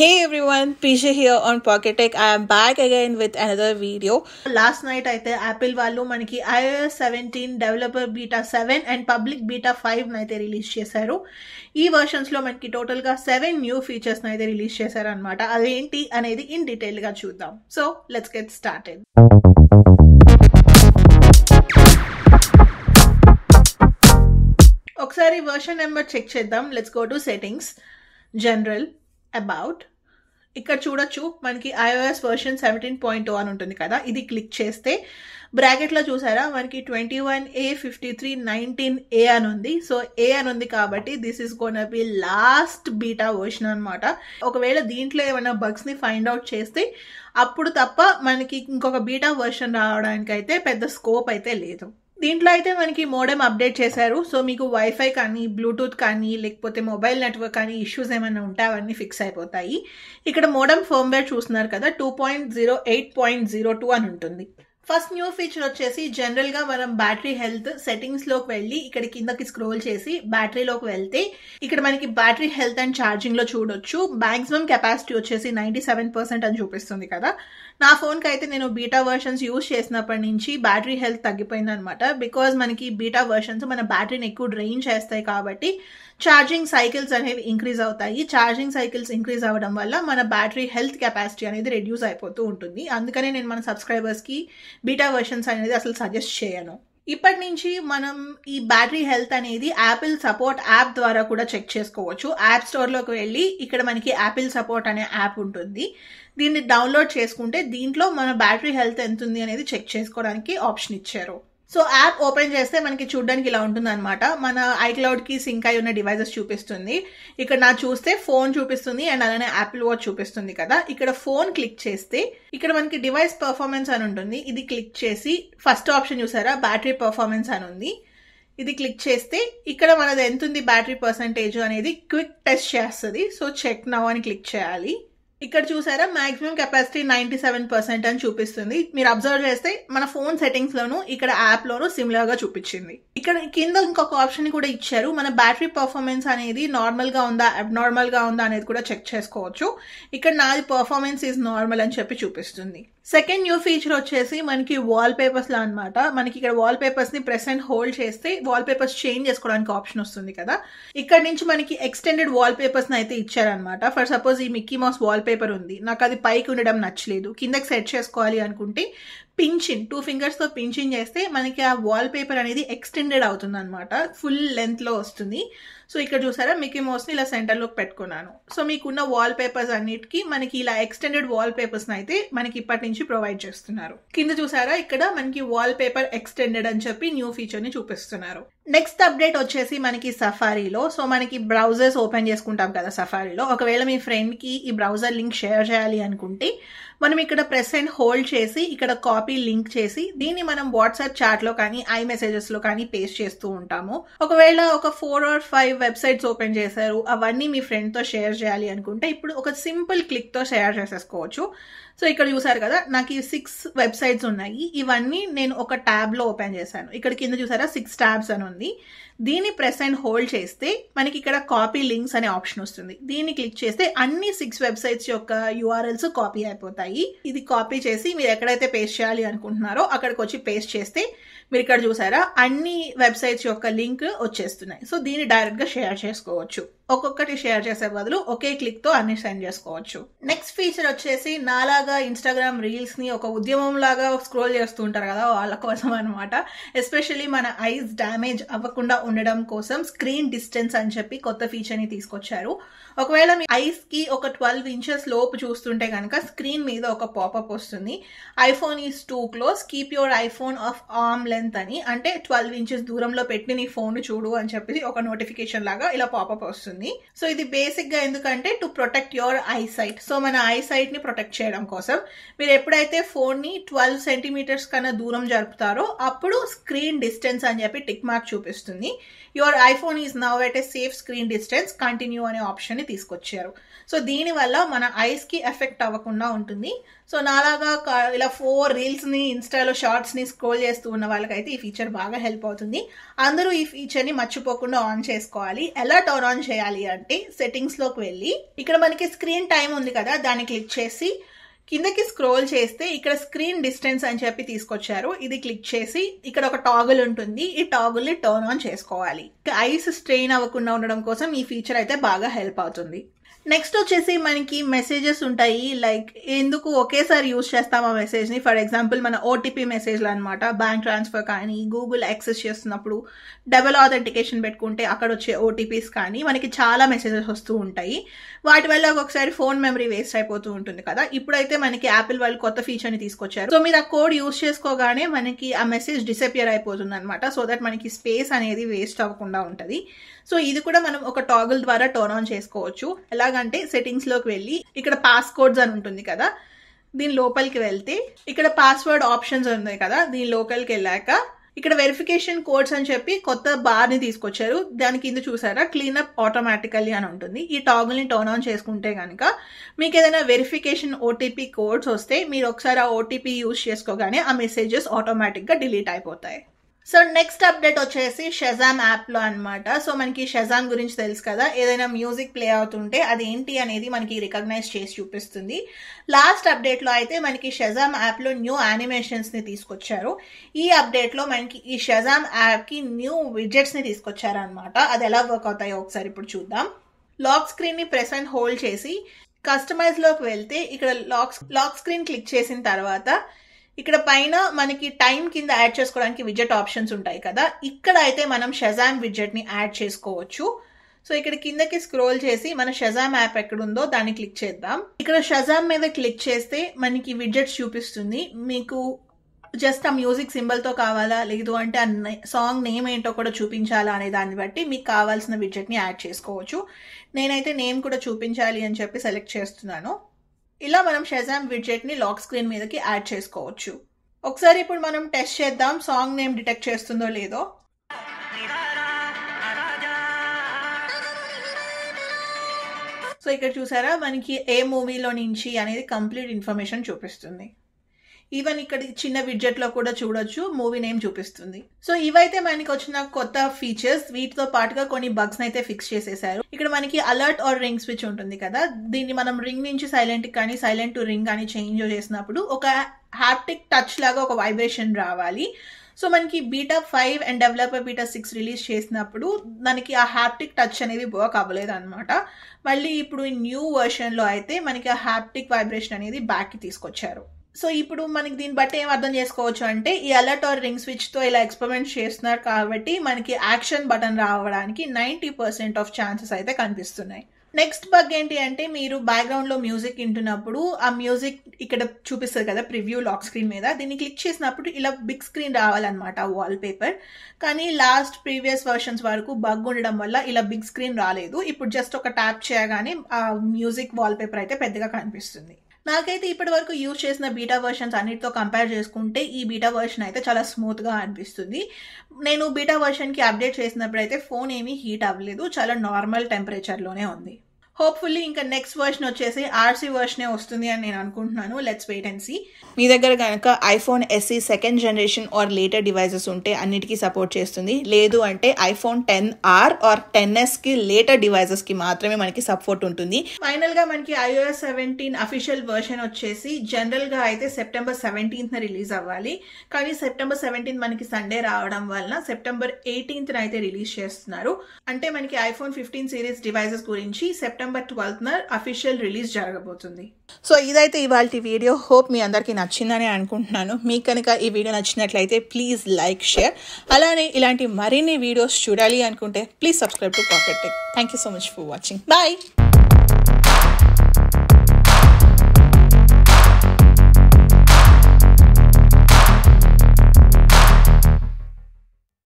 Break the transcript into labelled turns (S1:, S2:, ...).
S1: Hey everyone, PJ here on Pocket Tech. I am back again with another last night అయితే Apple వాళ్ళు మనకి iOS seventeen developer beta seven and public beta five అయితే release చేశారు ఈ versions లో మనకి టోటల్గా సెవెన్ న్యూ ఫీచర్స్ని అయితే రిలీజ్ చేశారు అనమాట అదేంటి అనేది ఇన్ డీటెయిల్గా చూద్దాం సో లెట్స్ గెట్ స్టార్టెడ్ ఒకసారి వర్షన్ నెంబర్ చెక్ చేద్దాం let's go to settings general about ఇక్కడ చూడొచ్చు మనకి ఐఓఎస్ వర్షన్ సెవెంటీన్ పాయింట్ అని ఉంటుంది కదా ఇది క్లిక్ చేస్తే బ్రాకెట్లో చూసారా మనకి twenty one A fifty three nineteen A అని ఉంది సో ఏ అని ఉంది కాబట్టి this is gonna be last beta version అనమాట ఒకవేళ దీంట్లో ఏమైనా బగ్స్ని ఫైండ్ అవుట్ చేస్తే అప్పుడు తప్ప మనకి ఇంకొక బీటా వర్షన్ రావడానికి అయితే పెద్ద స్కోప్ అయితే లేదు దీంట్లో అయితే మనకి మోడెమ్ అప్డేట్ చేశారు సో మీకు వైఫై కానీ బ్లూటూత్ కానీ లేకపోతే మొబైల్ నెట్వర్క్ కానీ ఇష్యూస్ ఏమైనా ఉంటే అవన్నీ ఫిక్స్ అయిపోతాయి ఇక్కడ మోడెమ్ ఫోమ్వేర్ చూస్తున్నారు కదా two point zero eight point zero two అని ఉంటుంది ఫస్ట్ న్యూ ఫీచర్ వచ్చేసి జనరల్గా మనం బ్యాటరీ హెల్త్ సెట్టింగ్స్లోకి వెళ్ళి ఇక్కడ కిందకి స్క్రోల్ చేసి బ్యాటరీలోకి వెళ్తే ఇక్కడ మనకి బ్యాటరీ హెల్త్ అండ్ ఛార్జింగ్లో చూడొచ్చు మ్యాక్సిమం కెపాసిటీ వచ్చేసి నైంటీ సెవెన్ పర్సెంట్ అని చూపిస్తుంది కదా నా ఫోన్కి అయితే నేను బీటా వర్షన్స్ యూజ్ చేసినప్పటి నుంచి బ్యాటరీ హెల్త్ తగ్గిపోయింది అనమాట బికాస్ మనకి బీటా వర్షన్స్ మన బ్యాటరీని ఎక్కువ డ్రైన్ చేస్తాయి కాబట్టి ఛార్జింగ్ సైకిల్స్ అనేవి ఇంక్రీజ్ అవుతాయి ఛార్జింగ్ సైకిల్స్ ఇంక్రీజ్ అవ్వడం వల్ల మన బ్యాటరీ హెల్త్ కెపాసిటీ అనేది రెడ్యూస్ అయిపోతూ ఉంటుంది అందుకనే నేను మన సబ్స్క్రైబర్స్కి బీటా వెర్షన్స్ అనేది అసలు సజెస్ట్ చేయను ఇప్పటి నుంచి మనం ఈ బ్యాటరీ హెల్త్ అనేది యాపిల్ సపోర్ట్ యాప్ ద్వారా కూడా చెక్ చేసుకోవచ్చు యాప్ స్టోర్లోకి వెళ్ళి ఇక్కడ మనకి యాపిల్ సపోర్ట్ అనే యాప్ ఉంటుంది దీన్ని డౌన్లోడ్ చేసుకుంటే దీంట్లో మన బ్యాటరీ హెల్త్ ఎంత ఉంది అనేది చెక్ చేసుకోవడానికి ఆప్షన్ ఇచ్చారు సో యాప్ ఓపెన్ చేస్తే మనకి చూడడానికి ఇలా ఉంటుంది అనమాట మన కి సింక్ అయి ఉన్న డివైజెస్ చూపిస్తుంది ఇక్కడ నా చూస్తే ఫోన్ చూపిస్తుంది అండ్ అలానే యాపిల్ వాచ్ చూపిస్తుంది కదా ఇక్కడ ఫోన్ క్లిక్ చేస్తే ఇక్కడ మనకి డివైస్ పర్ఫార్మెన్స్ అని ఉంటుంది ఇది క్లిక్ చేసి ఫస్ట్ ఆప్షన్ చూసారా బ్యాటరీ పర్ఫార్మెన్స్ అని ఉంది ఇది క్లిక్ చేస్తే ఇక్కడ మనది ఎంత ఉంది బ్యాటరీ పర్సంటేజ్ అనేది క్విక్ టెస్ట్ చేస్తుంది సో చెక్ నవ్ అని క్లిక్ చేయాలి ఇక్కడ చూసారా maximum capacity ninety seven percent అని చూపిస్తుంది మీరు అబ్జర్వ్ చేస్తే మన ఫోన్ సెట్టింగ్స్ లోను ఇక్కడ యాప్ లోను సిమిలర్ గా చూపించింది ఇక్కడ కింద ఇంకొక ఆప్షన్ కూడా ఇచ్చారు మన బ్యాటరీ పర్ఫార్మెన్స్ అనేది నార్మల్ గా ఉందా అబ్నార్మల్ గా ఉందా అనేది కూడా చెక్ చేసుకోవచ్చు ఇక్కడ నాది పర్ఫార్మెన్స్ ఈజ్ నార్మల్ అని చెప్పి చూపిస్తుంది సెకండ్ న్యూ ఫీచర్ వచ్చేసి మనకి వాల్ పేపర్స్ లా అనమాట మనకి ఇక్కడ వాల్ పేపర్స్ని ని ప్రెసెంట్ హోల్డ్ చేస్తే వాల్ పేపర్స్ చేంజ్ చేసుకోవడానికి ఆప్షన్ వస్తుంది కదా ఇక్కడ నుంచి మనకి ఎక్స్టెండెడ్ వాల్ పేపర్స్ని అయితే ఇచ్చారనమాట ఫర్ సపోజ్ ఈ మిక్కీ మౌస్ వాల్ పేపర్ ఉంది నాకు అది పైకి ఉండడం నచ్చలేదు కిందకి సెట్ చేసుకోవాలి అనుకుంటే పించిన్ టూ ఫింగర్స్తో పించిన్ చేస్తే మనకి ఆ వాల్ పేపర్ అనేది ఎక్స్టెండెడ్ అవుతుంది అనమాట ఫుల్ లెంత్లో వస్తుంది సో ఇక్కడ చూసారా మికీ మౌస్ని ఇలా సెంటర్లోకి పెట్టుకున్నాను సో మీకున్న వాల్ పేపర్స్ అన్నిటికీ మనకి ఇలా ఎక్స్టెండెడ్ వాల్ పేపర్స్ని అయితే మనకి ఇప్పటి నుంచి ప్రొవైడ్ చేస్తున్నారు కింద చూసారా ఇక్కడ మనకి వాల్ పేపర్ ఎక్స్టెండెడ్ అని చెప్పి న్యూ ఫీచర్ని చూపిస్తున్నారు నెక్స్ట్ అప్డేట్ వచ్చేసి మనకి సఫారీలో సో మనకి బ్రౌజర్స్ ఓపెన్ చేసుకుంటాం కదా సఫారీలో ఒకవేళ మీ ఫ్రెండ్కి ఈ బ్రౌజర్ లింక్ షేర్ చేయాలి అనుకుంటే మనం ఇక్కడ ప్రెసెంట్ హోల్డ్ చేసి ఇక్కడ కాపీ లింక్ చేసి దీన్ని మనం వాట్సాప్ చాట్లో కానీ ఐ మెసేజెస్లో కానీ పేస్ట్ చేస్తూ ఉంటాము ఒకవేళ ఒక four or five websites open చేశారు అవన్నీ మీ ఫ్రెండ్తో షేర్ చేయాలి అనుకుంటే ఇప్పుడు ఒక సింపుల్ క్లిక్తో షేర్ చేసేసుకోవచ్చు సో ఇక్కడ చూసారు కదా నాకు ఈ సిక్స్ వెబ్సైట్స్ ఉన్నాయి ఇవన్నీ నేను ఒక ట్యాబ్లో ఓపెన్ చేశాను ఇక్కడ కింద చూసారా సిక్స్ ట్యాబ్స్ అని ఉంది ఉంటుంది దీన్ని ప్రెస్ అండ్ హోల్డ్ చేస్తే మనకి ఇక్కడ కాపీ లింక్స్ అనే ఆప్షన్ వస్తుంది దీన్ని క్లిక్ చేస్తే అన్ని సిక్స్ వెబ్సైట్స్ యొక్క యూఆర్ఎల్స్ కాపీ అయిపోతాయి ఇది కాపీ చేసి మీరు ఎక్కడైతే పేస్ట్ చేయాలి అనుకుంటున్నారో అక్కడికి వచ్చి పేస్ట్ చేస్తే మీరు ఇక్కడ చూసారా అన్ని వెబ్సైట్స్ యొక్క లింక్ వచ్చేస్తున్నాయి సో దీన్ని డైరెక్ట్గా షేర్ చేసుకోవచ్చు ఒక్కొక్కటి షేర్ చేసే బదులు ఒకే క్లిక్ తో అన్ని సెండ్ చేసుకోవచ్చు నెక్స్ట్ ఫీచర్ వచ్చేసి నాలాగా ఇన్స్టాగ్రామ్ రీల్స్ ని ఒక ఉద్యమం లాగా స్క్రోల్ చేస్తూ ఉంటారు కదా వాళ్ళ కోసం అనమాట ఎస్పెషల్లీ మన ఐస్ డ్యామేజ్ అవ్వకుండా ఉండడం కోసం స్క్రీన్ డిస్టెన్స్ అని చెప్పి కొత్త ఫీచర్ ని తీసుకొచ్చారు ఒకవేళ మీ ఐస్ కి ఒక ట్వెల్వ్ ఇంచెస్ లోపు చూస్తుంటే కనుక స్క్రీన్ మీద ఒక పాపప్ వస్తుంది iPhone is too close keep your iPhone of arm length అని అంటే ట్వెల్వ్ ఇంచెస్ దూరంలో పెట్టి నీ ఫోన్ చూడు అని చెప్పి ఒక నోటిఫికేషన్ లాగా ఇలా పాపప్ వస్తుంది ఉంటుంది సో ఇది బేసిక్ గా ఎందుకంటే to protect your eyesight so మన ఐ సైట్ ని ప్రొటెక్ట్ చేయడం కోసం మీరు ఎప్పుడైతే ఫోన్ ని ట్వెల్వ్ సెంటీమీటర్స్ కన్నా దూరం జరుపుతారో అప్పుడు స్క్రీన్ డిస్టెన్స్ అని చెప్పి టిక్ మార్క్ చూపిస్తుంది your iPhone is now at a safe screen distance continue అనే ఆప్షన్ ని తీసుకొచ్చారు సో దీనివల్ల మన ఐస్ కి ఎఫెక్ట్ అవ్వకుండా ఉంటుంది సో నాలాగా ఇలా ఫోర్ రీల్స్ని ఇన్స్టాలో షార్ట్స్ని స్క్రోల్ చేస్తూ ఉన్న వాళ్ళకైతే ఈ ఫీచర్ బాగా హెల్ప్ అవుతుంది అందరూ ఈ ఫీచర్ ని మర్చిపోకుండా ఆన్ చేసుకోవాలి ఎలా టర్న్ ఆన్ చేయాలి చేయాలి అంటే లోకి వెళ్ళి ఇక్కడ మనకి స్క్రీన్ టైం ఉంది కదా దాన్ని క్లిక్ చేసి కిందకి స్క్రోల్ చేస్తే ఇక్కడ స్క్రీన్ డిస్టెన్స్ అని చెప్పి తీసుకొచ్చారు ఇది క్లిక్ చేసి ఇక్కడ ఒక టాగుల్ ఉంటుంది ఈ టాగుల్ ని టర్న్ ఆన్ చేసుకోవాలి ఐస్ స్ట్రెయిన్ అవ్వకుండా ఉండడం కోసం ఈ ఫీచర్ అయితే బాగా హెల్ప్ అవుతుంది నెక్స్ట్ వచ్చేసి మనకి మెసేజెస్ ఉంటాయి లైక్ ఎందుకు ఒకేసారి యూజ్ చేస్తాం ఆ మెసేజ్ ని ఫర్ ఎగ్జాంపుల్ మన ఓటీపీ మెసేజ్లు అనమాట బ్యాంక్ ట్రాన్స్ఫర్ కానీ గూగుల్ యాక్సెస్ చేస్తున్నప్పుడు డబల్ ఆథెంటికేషన్ పెట్టుకుంటే అక్కడ వచ్చే ఓటీపీస్ కానీ మనకి చాలా మెసేజెస్ వస్తూ ఉంటాయి వాటి వల్ల ఒక్కొక్కసారి ఫోన్ మెమరీ వేస్ట్ అయిపోతూ ఉంటుంది కదా ఇప్పుడైతే మనకి యాపిల్ వాళ్ళు కొత్త ఫీచర్ని తీసుకొచ్చారు సో మీరు ఆ కోడ్ యూజ్ చేసుకోగానే మనకి ఆ మెసేజ్ డిసపియర్ అయిపోతుంది అనమాట సో దట్ మనకి స్పేస్ అనేది వేస్ట్ అవ్వకుండా ఉంటుంది సో ఇది కూడా మనం ఒక టాగుల్ ద్వారా టర్న్ ఆన్ చేసుకోవచ్చు ఎలాగ కావాలంటే లోకి వెళ్ళి ఇక్కడ పాస్కోడ్స్ అని ఉంటుంది కదా దీని లోపలికి వెళ్తే ఇక్కడ పాస్వర్డ్ ఆప్షన్స్ ఉన్నాయి కదా దీని లోపలికి వెళ్ళాక ఇక్కడ వెరిఫికేషన్ కోడ్స్ అని చెప్పి కొత్త బార్ని తీసుకొచ్చారు దాని కింద చూసారా క్లీనప్ ఆటోమేటికల్లీ అని ఉంటుంది ఈ టాగుల్ని టర్న్ ఆన్ చేసుకుంటే కనుక మీకు ఏదైనా వెరిఫికేషన్ ఓటీపీ కోడ్స్ వస్తే మీరు ఒకసారి ఆ ఓటీపీ యూజ్ చేసుకోగానే ఆ మెసేజెస్ ఆటోమేటిక్గా డిలీట్ అయిపోతాయి సో నెక్స్ట్ అప్డేట్ వచ్చేసి షజామ్ యాప్లో అనమాట సో మనకి షజామ్ గురించి తెలుసు కదా ఏదైనా మ్యూజిక్ ప్లే అవుతుంటే అది ఏంటి అనేది మనకి రికగ్నైజ్ చేసి చూపిస్తుంది లాస్ట్ అప్డేట్లో అయితే మనకి షజామ్ యాప్లో న్యూ యానిమేషన్స్ని తీసుకొచ్చారు ఈ అప్డేట్లో మనకి ఈ షజామ్ యాప్కి న్యూ విజెట్స్ని తీసుకొచ్చారనమాట అది ఎలా వర్క్ అవుతాయో ఒకసారి ఇప్పుడు చూద్దాం లాక్ స్క్రీన్ని ప్రెస్ అండ్ హోల్డ్ చేసి కస్టమైజ్లోకి వెళ్తే ఇక్కడ లాక్ లాక్ స్క్రీన్ క్లిక్ చేసిన తర్వాత ఇక్కడ పైన మనకి టైం కింద యాడ్ చేసుకోవడానికి విజెట్ ఆప్షన్స్ ఉంటాయి కదా ఇక్కడ అయితే మనం షజామ్ ని యాడ్ చేసుకోవచ్చు సో ఇక్కడ కిందకి స్క్రోల్ చేసి మన షజామ్ యాప్ ఎక్కడుందో దాన్ని క్లిక్ చేద్దాం ఇక్కడ షజామ్ మీద క్లిక్ చేస్తే మనకి విజెట్స్ చూపిస్తుంది మీకు జస్ట్ ఆ మ్యూజిక్ సింబల్తో కావాలా లేదు అంటే ఆ సాంగ్ నేమ్ ఏంటో కూడా చూపించాలా అనే దాన్ని బట్టి మీకు కావాల్సిన విజెట్ని యాడ్ చేసుకోవచ్చు నేనైతే నేమ్ కూడా చూపించాలి అని చెప్పి సెలెక్ట్ చేస్తున్నాను ఇలా మనం షజామ్ ని లాక్ స్క్రీన్ మీదకి యాడ్ చేసుకోవచ్చు ఒకసారి ఇప్పుడు మనం టెస్ట్ చేద్దాం సాంగ్ నేమ్ డిటెక్ట్ చేస్తుందో లేదో సో ఇక్కడ చూసారా మనకి ఏ మూవీలో నుంచి అనేది కంప్లీట్ ఇన్ఫర్మేషన్ చూపిస్తుంది ఈవెన్ ఇక్కడ చిన్న విడ్జెట్లో కూడా చూడొచ్చు మూవీ నేమ్ చూపిస్తుంది సో ఇవైతే మనకి వచ్చిన కొత్త ఫీచర్స్ వీటితో పాటుగా కొన్ని బగ్స్ అయితే ఫిక్స్ చేసేసారు ఇక్కడ మనకి అలర్ట్ ఆర్ రింగ్ స్విచ్ ఉంటుంది కదా దీన్ని మనం రింగ్ నుంచి సైలెంట్ కానీ సైలెంట్ టు రింగ్ కానీ చేంజ్ చేసినప్పుడు ఒక హ్యాప్టిక్ టచ్ లాగా ఒక వైబ్రేషన్ రావాలి సో మనకి beta five and developer beta six release చేసినప్పుడు మనకి ఆ హ్యాప్టిక్ టచ్ అనేది వర్క్ అవ్వలేదు అనమాట మళ్ళీ ఇప్పుడు న్యూ వర్షన్లో అయితే మనకి ఆ హ్యాప్టిక్ వైబ్రేషన్ అనేది బ్యాక్కి తీసుకొచ్చారు సో ఇప్పుడు మనకి దీన్ని బట్టి ఏం అర్థం చేసుకోవచ్చు అంటే ఈ అలర్ట్ ఆర్ రింగ్ స్విచ్తో ఇలా ఎక్స్పెరిమెంట్ చేస్తున్నారు కాబట్టి మనకి యాక్షన్ బటన్ రావడానికి నైంటీ పర్సెంట్ ఆఫ్ ఛాన్సెస్ అయితే కనిపిస్తున్నాయి నెక్స్ట్ బగ్ ఏంటి అంటే మీరు బ్యాక్గ్రౌండ్లో మ్యూజిక్ వింటున్నప్పుడు ఆ మ్యూజిక్ ఇక్కడ చూపిస్తుంది కదా ప్రివ్యూ లాక్ స్క్రీన్ మీద దీన్ని క్లిక్ చేసినప్పుడు ఇలా బిగ్ స్క్రీన్ రావాలన్నమాట వాల్ పేపర్ కానీ లాస్ట్ ప్రీవియస్ వర్షన్స్ వరకు బగ్ ఉండడం వల్ల ఇలా బిగ్ స్క్రీన్ రాలేదు ఇప్పుడు జస్ట్ ఒక ట్యాప్ చేయగానే ఆ మ్యూజిక్ వాల్ పేపర్ అయితే పెద్దగా కనిపిస్తుంది నాకైతే ఇప్పటి వరకు యూజ్ చేసిన బీటా వర్షన్స్ అన్నిటితో కంపేర్ చేసుకుంటే ఈ బీటా వర్షన్ అయితే చాలా స్మూత్గా అనిపిస్తుంది నేను బీటా వర్షన్కి అప్డేట్ చేసినప్పుడు అయితే ఫోన్ ఏమీ హీట్ అవ్వలేదు చాలా నార్మల్ టెంపరేచర్లోనే ఉంది హోప్ఫుల్లీ ఇంకా నెక్స్ట్ వర్షన్ వచ్చేసి ఆర్సీ వర్షనే వస్తుంది అని నేను అనుకుంటున్నాను లెట్స్ వెయిట్ అండ్ సీ మీ దగ్గర కనుక iPhone SE second generation or later devices ఉంటే అన్నిటికీ సపోర్ట్ చేస్తుంది లేదు అంటే iPhone ten R or ten S కి లేటర్ డివైజెస్ కి మాత్రమే మనకి సపోర్ట్ ఉంటుంది ఫైనల్ గా మనకి ఐఓఎస్ సెవెంటీన్ అఫీషియల్ వర్షన్ వచ్చేసి జనరల్గా అయితే సెప్టెంబర్ సెవెంటీన్త్న రిలీజ్ అవ్వాలి కానీ సెప్టెంబర్ సెవెంటీన్త్ మనకి సండే రావడం వలన సెప్టెంబర్ ఎయిటీన్త్న అయితే రిలీజ్ చేస్తున్నారు అంటే మనకి ఐఫోన్ ఫిఫ్టీన్ సిరీస్ డివైజెస్ గురించి సెప్టెంబర్ సెప్టెంబర్ ట్వెల్త్న అఫీషియల్ రిలీజ్ జరగబోతుంది సో ఇదైతే ఇవాళ వీడియో హోప్ మీ అందరికీ నచ్చిందని అనుకుంటున్నాను మీకు కనుక ఈ వీడియో నచ్చినట్లయితే ప్లీజ్ లైక్ షేర్ అలానే ఇలాంటి మరిన్ని వీడియోస్ చూడాలి అనుకుంటే please subscribe to Pocket Tech thank you so much for watching bye